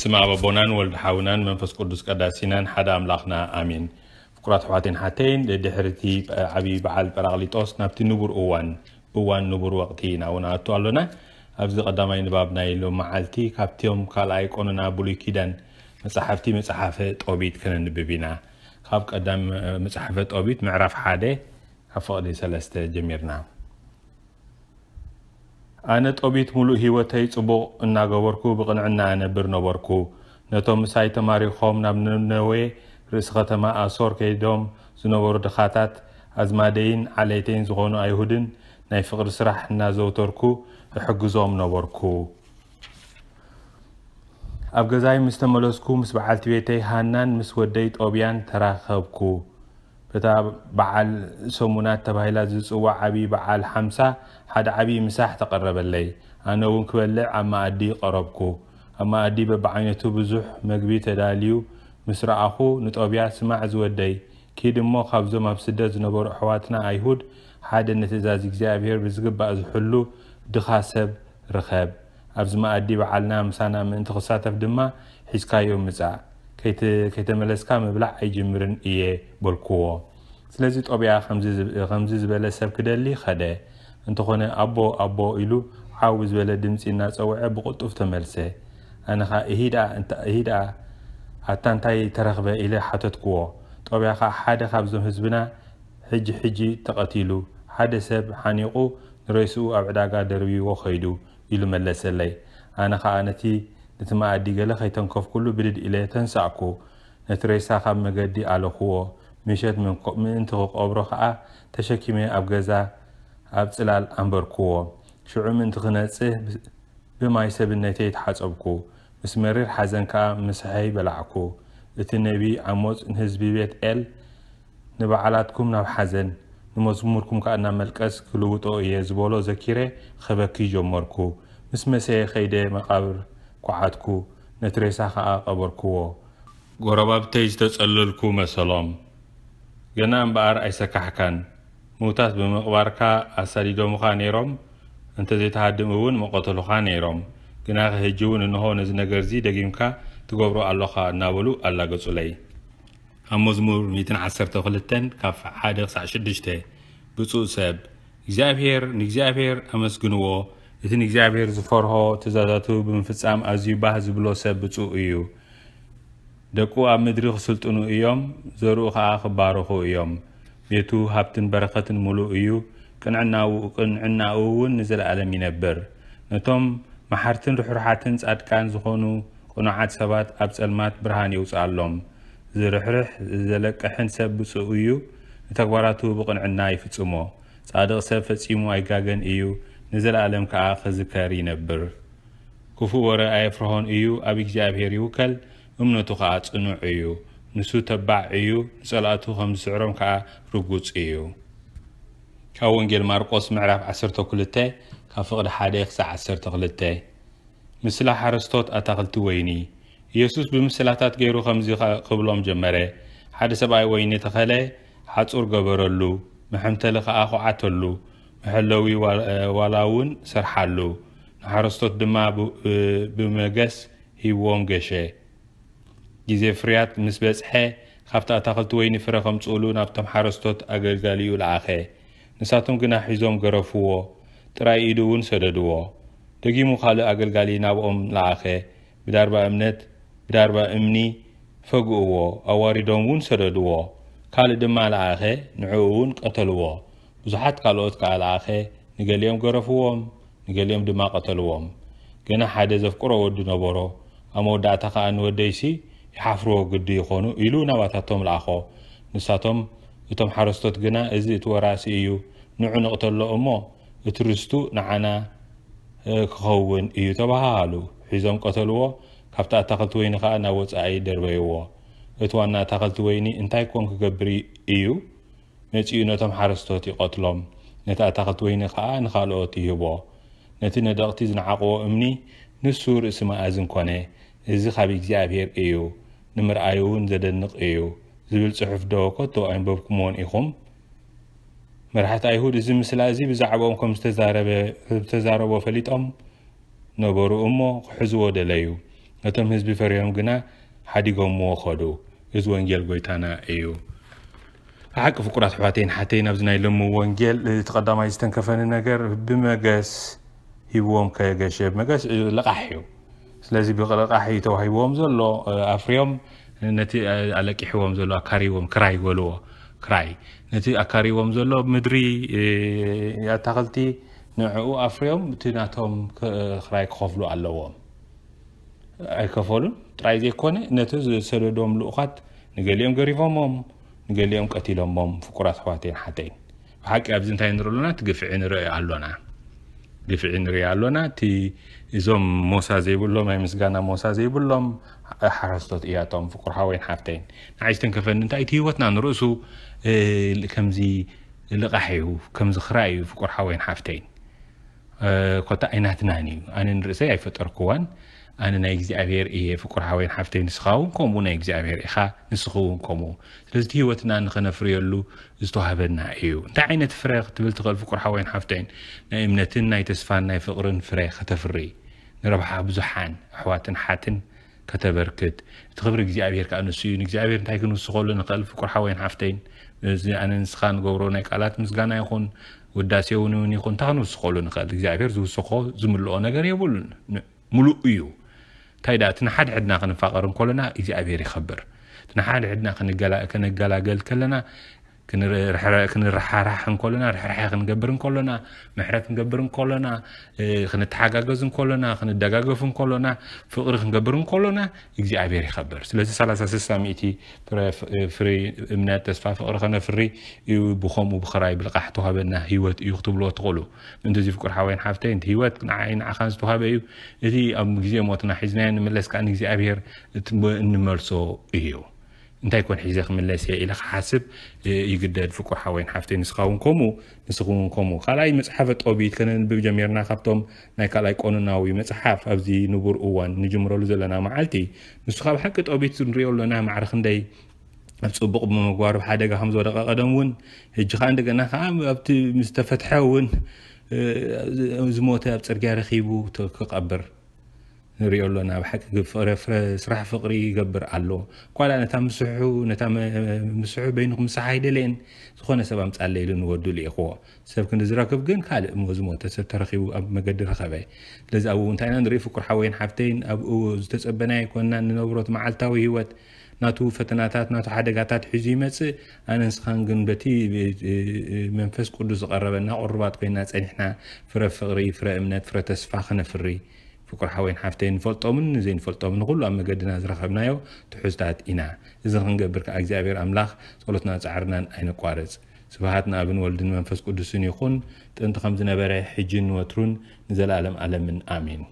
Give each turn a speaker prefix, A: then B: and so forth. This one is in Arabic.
A: ስ ኣኣቦና ወል ሓና መንፈስ ቅዱስ ቀዳሲና ሓደ ላና ሚ ኩ ሕዋ ድ ዓ ራቅሊጦስ ናብቲ ቡር እዋ ቡር ኢ ኣና ኣብዚ ቀይ ባብና ሎ ዓልቲ ካብም ካ ቆኑና ብሉይ ዳን መሓፍቲ ሓፈ ጠቢት ክንብብ ኢና ካ ፈ ራፍ 1 ኣ3 ና ኣነ ጦቢት ሙሉእ ሂወተይ ፅቡቕ እናገበርኩ ብቕንዕና ኣነብር ነበርኩ ነቶም ምሳይ ተማሪኾም ናብ ነነወ ርእሲ ከተማ ኣሶር ከይዶም ዝነበሩ ድኻታት ኣዝማደይን ዓለይተይን ዝኾኑ ኣይሁድን ናይ ፍቕሪ ስራሕ እናዘውተርኩ እሕግዞም ነበርኩ ኣብ ገዛይ ምስ ተመለስኩ ምስ በዓልቲ ቤተይ ሃናን ምስ ወደይ ጦብያን ተራኸብኩ እታ በዓል ሰሙናት ተባሂላ ዝፅዋዕ ዓብዪ በዓል ሓምሳ ሓደ ዓብዪ ምሳሕ ተቐረበለይ ኣነ እውን ክበልዕ ኣብ ማኣዲ ቀረብኩ ኣብ ማኣዲ በብዓይነቱ ብዙሕ መግቢ ተዳልዩ ምስ ረኣኹ ንጦብያ ስማዕ ዝወደይ ኪድ እሞ ካብዞም ኣብ ስደት ዝነበሩ ኣሕዋትና ኣይሁድ ሓደ ንትእዛዝ እግዚኣብሔር ብዝግባእ ዝሕሉ ድኻ ሰብ ርኸብ ኣብዚ ማኣዲ በዓልና ምሳና ምእንቲ ክሳተፍ ድማ ሒዝካዮም ምፃእ ከይተመለስ ምብላዕ ኣይጅምርን እየ በልክዎ ስለዚ ጦብያ ከምዚ ዝበለ ሰብ ክደሊ ኸደ እንተኾነ ኣቦ ኣቦ ኢሉ ዓዊ ዝበለ ድምፂ እናፀውዐ ብቕጡፍ ተመልሰ ኣነኻ እሂድኣ ኣታ እንታይ ተረኽበ ኢለ ሓተትክዎ ጦብያ ኸ ሓደ ካብዞም ህዝብና ሕጂ ሕጂ ተቐቲሉ ሓደ ሰብ ሓኒቑ ንርእሲኡ ኣብ ዕዳጋ ደርብይዎ ኸይዱ ኢሉ መለሰለይ ኣነ ኸዓ ነቲ እቲ መኣዲ ገለ ከይተንከፍኩሉ ብድድ ኢለ ተንሳዕኩ ነቲ ሬሳ ካብ መገዲ ኣለኽዎ ምሸት ምእንቲ ክቐብሮ ከዓ ተሸኪመ ኣብ ገዛ ኣብ ፅላል ኣንበርክዎ ሽዑ ምእንቲ ክነፅህ ብማይ ሰብነተይ ተሓፀብኩ ምስ መሪር ሓዘን ከዓ ምስሐይ በላዕኩ እቲ ነቢ ዓሞፅ ንህዝቢ ቤት ኤል ንበዓላትኩም ናብ ሓዘን ንመዝሙርኩም ከዓ ናብ መልቀስ ክልውጦ እየ ዝበሎ ዘኪረ ከበኪ ጀመርኩ ምስ መሰየ ከይደ መቃብር ኳዓትኩ ነቲ ሬሳ ከዓ ቀበርክዎ ጎረባብተይ ዝተጸለልኩ መሰሎም ገና እምበኣር ኣይሰካሕካን ምውታት ብምቕባርካ ኣሳዲዶምኻ ነይሮም እንተዘይተሃድም እውን መቐተሉኻ ነይሮም ግና ክህጂ እውን እንሆ ነዚ ነገር እዚ ደጊምካ ትገብሮ ኣለኻ እናበሉ ኣላገጹለይ ኣብ መዝሙር 112 ካብ 1 ክሳዕ 6 ብፁእ ሰብ እግዚኣብሔር ንእግዚኣብሔር ኣመስግንዎ እትን እግዚኣብሔር ዝፈርሆ ትእዛዛቱ ብምፍፃም ኣዝዩ ባህ ዝብሎ ሰብ ብፁእ እዩ ደቁ ኣብ ምድሪ ክስልጥኑ እዮም ዘርኡ ከዓ ክባርኹ እዮም ቤቱ ሃብትን በረኸትን ሙሉእ እዩ ቅንዕናኡ እውን ንዘለኣለም ይነብር ነቶም መሓርትን ርሕርሓትን ጻድቃን ዝኾኑ ቁኑዓት ሰባት ኣብ ጸልማት ብርሃን የውፅኣሎም ዝርሕርሕ ዘለቅሕን ሰብ ብፁእ እዩ ንተግባራቱ ብቕንዕና ይፍጽሞ ጻድቕ ሰብ ፈጺሙ ኣይጋገን እዩ نزل علم كعاف زكاري نبر كفو وراء فرهون ايو ابيك جاب هيري وكل امنا تقعات انو ايو نسو تبع ايو نسالاتو خمس عرام كعا ربوط ايو كاو انجيل ماركوس معرف عصر تقلتي كفقد حاديق سع عصر تقلتي مثل حرستوت اتقلت ويني يسوس بمسلحتات غيرو خمزي قبلهم جمري حادث باي ويني تخلي حادث ارقبرلو محمتلق اخو عطلو መሐለዊ ዋላ እውን ሰርሓሉ ንሓረስቶት ድማ ብመገስ ሂብዎም ገሸ ግዜ ፍርያት ምስ በፅሐ ካብቲ ኣታክልቲ ወይኒ ፍረ ከምፅእሉ ናብቶም ሓረስቶት ኣገልጋሊኡ ለኣኸ ንሳቶም ግና ሒዞም ገረፍዎ ጥራይ ኢዱ እውን ሰደድዎ ደጊሙ ካልእ ኣገልጋሊ ናብኦም ለኣኸ ብዳርባ እምነት ብዳርባ እምኒ ፈግእዎ ኣዋሪዶም እውን ሰደድዎ ካልእ ድማ ለኣኸ ንዕኡ እውን ቀተልዎ ብዙሓት ካልኦት ከኣልኣኸ ንገሊኦም ገረፍዎም ንገሊኦም ድማ ቐተልዎም ግና ሓደ ዘፍቅሮ ወዲ ነበሮ ኣብ መወዳእታ ከዓ ንወደይሲ ይሓፍርዎ ግዲ ይኾኑ ኢሉ ናባታቶም ለኣኾ ንሳቶም እቶም ሓረስቶት ግና እዚ እቲ ወራሲ እዩ ንዑ ንቕተሎ እሞ እቲ ርስቱ ንዓና ክኸውን እዩ ተባሃሉ ሒዞም ቀተልዎ ካብታ ኣታክልቲ ወይኒ ከዓ ናብ ወፃኢ ደርበይዎ እቲ ዋና ኣታክልቲ ወይኒ እንታይ ኮን ክገብር እዩ ነፂኡ ነቶም ሓረስቶት ይቐትሎም ነቲ ኣታኽልቲ ወይኒ ከዓ ንኻልኦት ይህቦ ነቲ ነደቕቲ ዝነዓቕዎ እምኒ ንሱ ርእሲ መኣዝን ኮነ እዚ ካብ እግዚኣብሔር እዩ ንምርኣዩ እውን ዘደንቕ እዩ ዝብል ፅሑፍ ዶ ኮቶ ኣንበብኩምዎን ኢኹም መራሕቲ ኣይሁድ እዚ ምስላ እዚ ብዛዕባኦም ከም ዝተዛረቦ ፈሊጦም ነበሩ እሞ ክሕዝዎ ደለዩ ነቶም ህዝቢ ፈርዮም ግና ሓዲጎምዎ ኸዱ እዚ ወንጌል ጎይታና እዩ حق فقرات حواتين حاتين أبزنا يلوم وانجيل اللي تقدم عايز تنكفن النجار بمقاس هيوام كي يقاشي بمقاس لقاحيو سلازي بيقلق أحي تو هيوام زلو آه، أفريوم نتي آه، ألاكي حيوام زلو أكاري وام كراي ولو كراي نتي أكاري وام مدري آه، يا تغلتي نوعو أفريوم تيناتهم كراي كوفلو ألوام أي كفولون ترايزي كوني نتي سردوم لوقات نقليم غريفهم ንገሊኦም ቀቲሎሞም ፍቁራት ኣሕዋተይን ሓተይን ብሓቂ ኣብዚ እንታይ ንርኢ ኣለና እቲ ግፍዒ ንርኢ ኣሎና ግፍዒ ንርኢ ኣሎና እቲ እዞም ሞሳ ዘይብሎም ናይ ምስጋና ሞሳ ዘይብሎም ሓረስቶት እያቶም ፍቁር ሓወይን ሓፍተይን ንዓይዝተን ከፈኒ እንታይ እቲ ሂወትና ንርእሱ ከምዚ ልቃሕ እዩ ከምዚ ክራ እዩ ፍቁር ሓወይን ሓፍተይን ኮታ ዓይናትናን እዩ ኣነ ንርእሰይ ኣይፈጠርክዋን ኣነ ናይ እግዚኣብሄር እየ ፍቁር ሓወይን ሓፍተይ ንስኻ እውን ከምኡ ናይ እግዚኣብሄር ኢኻ ንስኹ እውን ከምኡ ስለዚ ቲ ሂወትና ንኽነፍርየሉ ዝተዋሃበና እዩ እንታይ ዓይነት ፍረ ክትብል ትኽእል ፍቁር ሓወይን ሓፍተይን ናይ እምነትን ናይ ተስፋን ናይ ፍቕርን ፍረ ከተፍሪ ንረብሓ ብዙሓን ኣሕዋትን ሓትን ከተበርክት እቲ ክብሪ እግዚኣብሄር ከዓ ንሱ እዩ ንእግዚኣብሄር እንታይ ክንውስኸሉ ንኽእል ፍቁር ሓወይን ሓፍተይን እዚ ኣነ ንስኻ ንገብሮ ናይ ቃላት ምስጋና ይኹን ውዳሴ እውን እውን ይኹን እንታይ ክንውስኸሉ ንኽእል እግዚኣብሄር ዝውስኮ ዝምልኦ ነገር የብሉን ሙሉእ እዩ ታይዳ እቲ ንሓደ ሕድና ክንፋቐር እንከለና እግዚኣብሔር ይኸብር እቲ ንሓደ ሕድና ክንገላገል ከለና كنرحرح كلنا رحرح نقبر كلنا محرك نقبر كلنا كنتحققز كلنا كندقاقف كلنا فقر نقبر كلنا يجي عبير يخبر سلسة سلسة سلسة ميتي فري فري منات تسفى فقر خنا فري بخوم وبخراي بلقح تهاب انه هيوات يخطب له تقولو انت زي فكر حوين حافتين هيوات نعين عخانس تهاب ايو اذي ام جزي موتنا حزنين ملس كان يجي عبير نمرسو ايو እንታይ ኮን ሒዘ ክምለስ እየ ኢለ ክሓስብ ይግደድ ፍቁሓ ወይ ሓፍተ ንስኻውን ከምኡ ንስኹውን ከምኡ ካልኣይ መፅሓፈ ጦቢት ከነንብብ ጀሚርና ካብቶም ናይ ካልኣይ ቆኑናዊ መፅሓፍ ኣብዚ ንቡር እዋን ንጅምረሉ ዘለና መዓልቲ ንሱ ካብ ሓቂ ጦቢት ንሪኦ ኣሎና ማዕር ክንደይ ኣብ ፅቡቕ ብምግባሩ ሓደጋ ከም ዝወደቀ ቀደም እውን ሕጂ ከዓ እንደገና ከዓ ኣብቲ ዝተፈትሐ እውን ዝሞተ ኣብ ፅርግያ ረኪቡ ክቀብር ንሪኦ ኣሎና ብ ሓቂ ፍስራሕ ፍቅሪ ይገብር ኣሎ ኳ ምስ ይምሰሓ ይደለአን ዝኾነ ሰብ ኣምፃለሉ ንወዱኢኹዎ ሰብክዝረክብ ግን ካእ ዝተ ሰብተረቡ ኣብ መገዲ ረኸበ ስለዚ ኣብንታ ንኢ ፍቁርሓ ወይ ሓፍይ ኣብ ዝተፀበና ኮ ነብሮት መዓልታዊ ሂወት ና ፈተናት ሓደጋታት ሒዙ ይመፅእ ኣነ ንስኻ ቲ መንፈስ ቅዱስ ዝረበና ቅርባት ኮይና ፀኒሕና ፍረ ፍሪ ፍረ እምነት ፍረ ተስፋ ክነፍሪ ቁርሓ ወይ ሓፍተ ንፈልጦምን እዘንፈልጦም ንኩሉ ኣብ መገድና ዝረከብናዮ ትሑዝታት ኢና እዚ ክንገብርካ እግዚኣብሔር ኣምላኽ ፀሎትና ፃዕርናን ኣይነቋርፅ ስብሃት ንኣብን ወልድን መንፈስ ቅዱስን ይኹን ጥንቲ ከም ዝነበረ ሕጅን ንወትሩን ንዘለኣለም ኣለምን ኣሚን